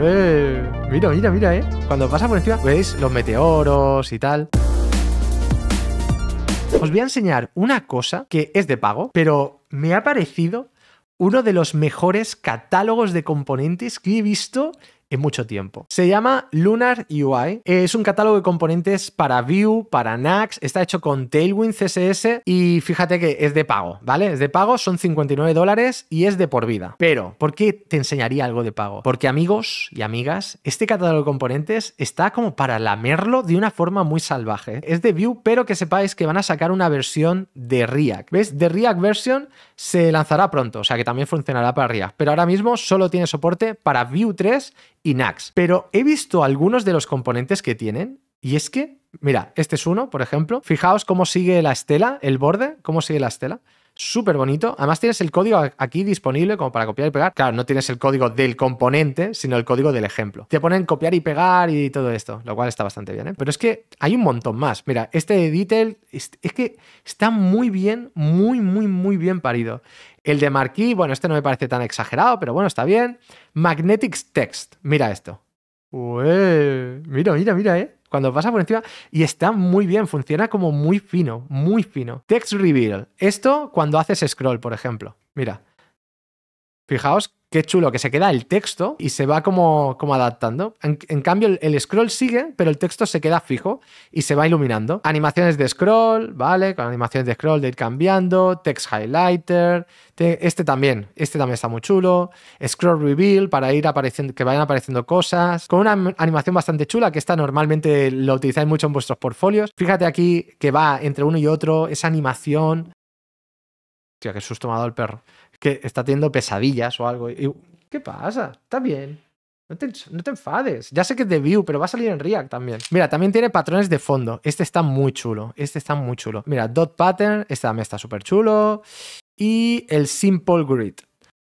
Eh. mira, mira, mira, ¿eh? Cuando pasa por encima, veis los meteoros y tal. Os voy a enseñar una cosa que es de pago, pero me ha parecido uno de los mejores catálogos de componentes que he visto en mucho tiempo. Se llama Lunar UI. Es un catálogo de componentes para Vue, para Nax. Está hecho con Tailwind CSS y fíjate que es de pago, ¿vale? Es de pago, son 59 dólares y es de por vida. Pero, ¿por qué te enseñaría algo de pago? Porque amigos y amigas, este catálogo de componentes está como para lamerlo de una forma muy salvaje. Es de Vue, pero que sepáis que van a sacar una versión de React. ¿Ves? De React version se lanzará pronto, o sea que también funcionará para React. Pero ahora mismo solo tiene soporte para Vue 3 y Pero he visto algunos de los componentes que tienen y es que, mira, este es uno, por ejemplo. Fijaos cómo sigue la estela, el borde, cómo sigue la estela súper bonito. Además tienes el código aquí disponible como para copiar y pegar. Claro, no tienes el código del componente, sino el código del ejemplo. Te ponen copiar y pegar y todo esto, lo cual está bastante bien. ¿eh? Pero es que hay un montón más. Mira, este detail es, que está muy bien, muy, muy, muy bien parido. El de Marquis, bueno, este no me parece tan exagerado, pero bueno, está bien. Magnetics Text, mira esto. mira, mira, mira, eh cuando pasa por encima y está muy bien, funciona como muy fino, muy fino. Text Reveal, esto cuando haces scroll, por ejemplo. Mira, Fijaos qué chulo, que se queda el texto y se va como, como adaptando. En, cambio, el, scroll sigue, pero el texto se queda fijo y se va iluminando. Animaciones de scroll, ¿vale? Con animaciones de scroll de ir cambiando, text highlighter, este también, este también está muy chulo, scroll reveal para ir apareciendo, que vayan apareciendo cosas, con una animación bastante chula, que esta normalmente lo utilizáis mucho en vuestros portfolios. Fíjate aquí que va entre uno y otro, esa animación Tío, qué susto me ha dado el perro que está teniendo pesadillas o algo. ¿Qué pasa? Está bien. No te, no te, enfades. Ya sé que es de View, pero va a salir en React también. Mira, también tiene patrones de fondo. Este está muy chulo. Este está muy chulo. Mira, Dot Pattern, este también está súper chulo. Y el Simple Grid.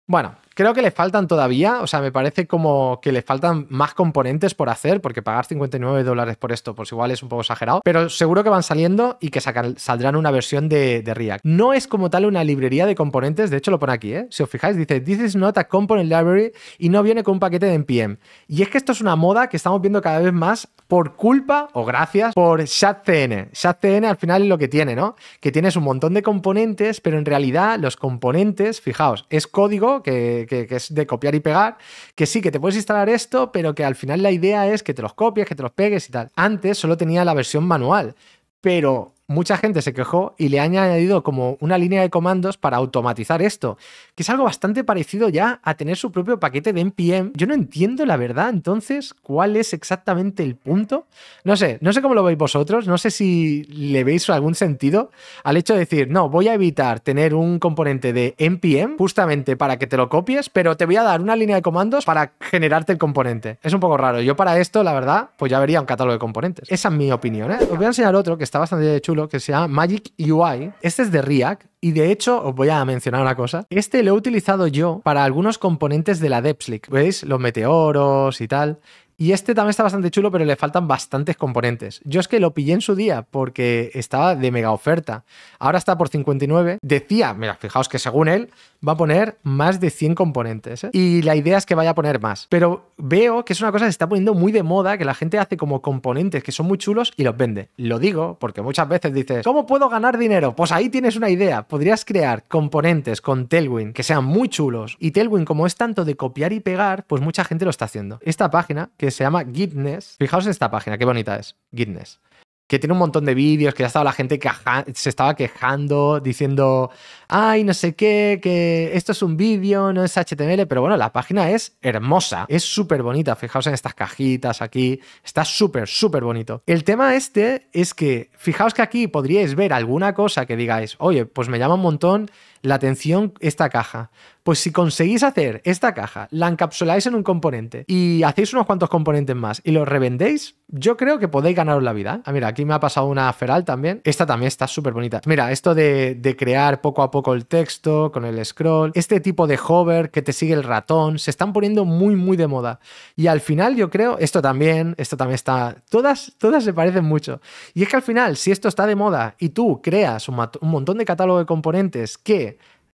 Bueno, creo que le faltan todavía, o sea, me parece como que le faltan más componentes por hacer, porque pagar 59 dólares por esto, pues igual es un poco exagerado, pero seguro que van saliendo y que saldrán una versión de, React. No es como tal una librería de componentes, de hecho lo pone aquí, ¿eh? Si os fijáis, dice, this is not a component library y no viene con un paquete de NPM. Y es que esto es una moda que estamos viendo cada vez más por culpa o gracias por ShadCN. ShadCN al final es lo que tiene, ¿no? Que tienes un montón de componentes, pero en realidad los componentes, fijaos, es código que que, es de copiar y pegar, que sí, que te puedes instalar esto, pero que al final la idea es que te los copies, que te los pegues y tal. Antes solo tenía la versión manual, pero mucha gente se quejó y le han añadido como una línea de comandos para automatizar esto, que es algo bastante parecido ya a tener su propio paquete de NPM. Yo no entiendo la verdad, entonces, cuál es exactamente el punto. No sé, no sé cómo lo veis vosotros, no sé si le veis algún sentido al hecho de decir, no, voy a evitar tener un componente de NPM justamente para que te lo copies, pero te voy a dar una línea de comandos para generarte el componente. Es un poco raro. Yo para esto, la verdad, pues ya vería un catálogo de componentes. Esa es mi opinión. ¿eh? Os voy a enseñar otro que está bastante chulo que se llama Magic UI. Este es de React y de hecho, os voy a mencionar una cosa. Este lo he utilizado yo para algunos componentes de la Depslick, ¿Veis? Los meteoros y tal. Y este también está bastante chulo, pero le faltan bastantes componentes. Yo es que lo pillé en su día porque estaba de mega oferta. Ahora está por 59. Decía, mira, fijaos que según él va a poner más de 100 componentes. ¿eh? Y la idea es que vaya a poner más. Pero veo que es una cosa que se está poniendo muy de moda, que la gente hace como componentes que son muy chulos y los vende. Lo digo porque muchas veces dices, ¿cómo puedo ganar dinero? Pues ahí tienes una idea. Podrías crear componentes con Tailwind que sean muy chulos. Y Tailwind, como es tanto de copiar y pegar, pues mucha gente lo está haciendo. Esta página, que se llama Gitness. Fijaos en esta página, qué bonita es. Gitness que tiene un montón de vídeos, que ya estaba la gente que se estaba quejando, diciendo, ay, no sé qué, que esto es un vídeo, no es HTML, pero bueno, la página es hermosa, es súper bonita, fijaos en estas cajitas aquí, está súper, súper bonito. El tema este es que, fijaos que aquí podríais ver alguna cosa que digáis, oye, pues me llama un montón la atención esta caja. Pues si conseguís hacer esta caja, la encapsuláis en un componente y hacéis unos cuantos componentes más y los revendéis, yo creo que podéis ganaros la vida. Ah, mira, aquí me ha pasado una feral también. Esta también está súper bonita. Mira, esto de, crear poco a poco el texto con el scroll, este tipo de hover que te sigue el ratón, se están poniendo muy, muy de moda. Y al final yo creo, esto también, esto también está, todas, todas se parecen mucho. Y es que al final, si esto está de moda y tú creas un, un montón de catálogo de componentes que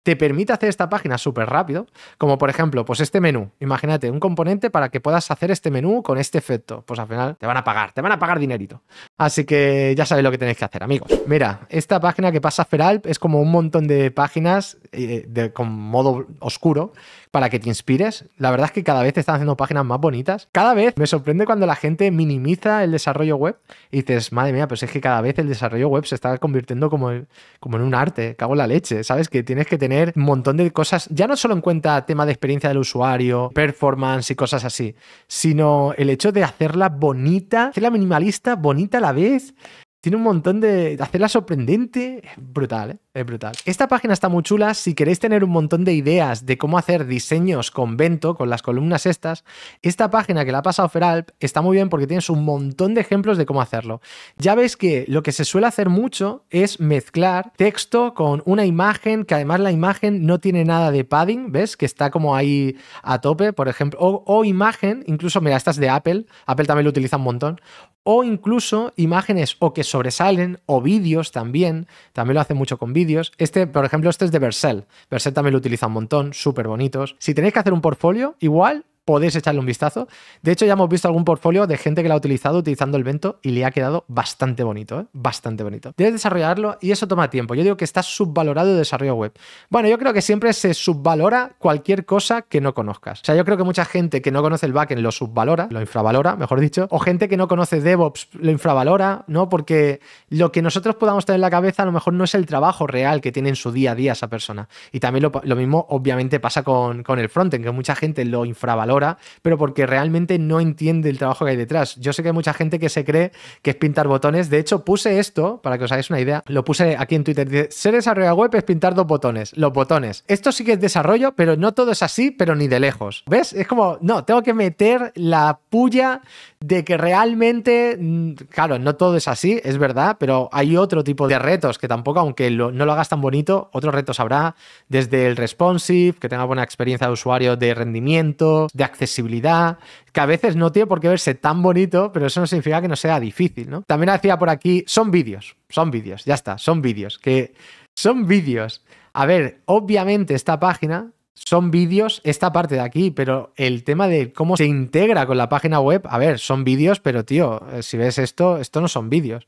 te permite hacer esta página súper rápido, como por ejemplo, pues este menú. Imagínate, un componente para que puedas hacer este menú con este efecto. Pues al final te van a pagar, te van a pagar dinerito. Así que ya sabéis lo que tenéis que hacer, amigos. Mira, esta página que pasa Feralp es como un montón de páginas eh, con modo oscuro para que te inspires. La verdad es que cada vez te están haciendo páginas más bonitas. Cada vez me sorprende cuando la gente minimiza el desarrollo web y dices, madre mía, pues es que cada vez el desarrollo web se está convirtiendo como, como en un arte, cago en la leche. Sabes que tienes que tener un montón de cosas, ya no solo en cuenta tema de experiencia del usuario, performance y cosas así, sino el hecho de hacerla bonita, hacerla minimalista, bonita la vez. Tiene un montón de. hacerla sorprendente. Es brutal, ¿eh? Es brutal. Esta página está muy chula si queréis tener un montón de ideas de cómo hacer diseños con Vento, con las columnas estas. Esta página que la ha pasado Feralp está muy bien porque tienes un montón de ejemplos de cómo hacerlo. Ya veis que lo que se suele hacer mucho es mezclar texto con una imagen, que además la imagen no tiene nada de padding, ¿ves? Que está como ahí a tope, por ejemplo. O, imagen, incluso, mira, estas de Apple, Apple también lo utiliza un montón. O incluso imágenes o que sobresalen, o vídeos también, también lo hace mucho con vídeos este, por ejemplo, este es de Vercel. Vercel también lo utiliza un montón, súper bonitos. Si tenéis que hacer un portfolio, igual podéis echarle un vistazo. De hecho, ya hemos visto algún portfolio de gente que lo ha utilizado utilizando el Vento y le ha quedado bastante bonito, ¿eh? bastante bonito. Debes desarrollarlo y eso toma tiempo. Yo digo que está subvalorado el desarrollo web. Bueno, yo creo que siempre se subvalora cualquier cosa que no conozcas. O sea, yo creo que mucha gente que no conoce el backend lo subvalora, lo infravalora, mejor dicho, o gente que no conoce DevOps lo infravalora, ¿no? Porque lo que nosotros podamos tener en la cabeza a lo mejor no es el trabajo real que tiene en su día a día esa persona. Y también lo, mismo obviamente pasa con, con el frontend, que mucha gente lo infravalora pero porque realmente no entiende el trabajo que hay detrás. Yo sé que hay mucha gente que se cree que es pintar botones. De hecho, puse esto, para que os hagáis una idea, lo puse aquí en Twitter. Dice, ser desarrollador web es pintar dos botones, los botones. Esto sí que es desarrollo, pero no todo es así, pero ni de lejos. ¿Ves? Es como, no, tengo que meter la puya de que realmente, mm, claro, no todo es así, es verdad, pero hay otro tipo de retos que tampoco, aunque no lo hagas tan bonito, otros retos habrá, desde el responsive, que tenga buena experiencia de usuario de rendimiento, de accesibilidad, que a veces no tiene por qué verse tan bonito, pero eso no significa que no sea difícil, ¿no? También hacía por aquí, son vídeos, son vídeos, ya está, son vídeos, que son vídeos. A ver, obviamente esta página son vídeos, esta parte de aquí, pero el tema de cómo se integra con la página web, a ver, son vídeos, pero tío, eh, si ves esto, esto no son vídeos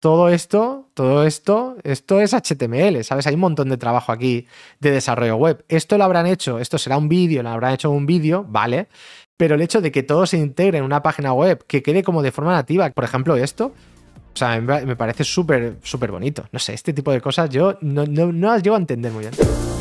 todo esto, todo esto, esto es HTML, ¿sabes? Hay un montón de trabajo aquí de desarrollo web. Esto lo habrán hecho, esto será un vídeo, lo habrán hecho un vídeo, ¿vale? Pero el hecho de que todo se integre en una página web, que quede como de forma nativa, por ejemplo esto, o sea, me parece súper, súper bonito. No sé, este tipo de cosas yo no, no las llevo a entender muy bien.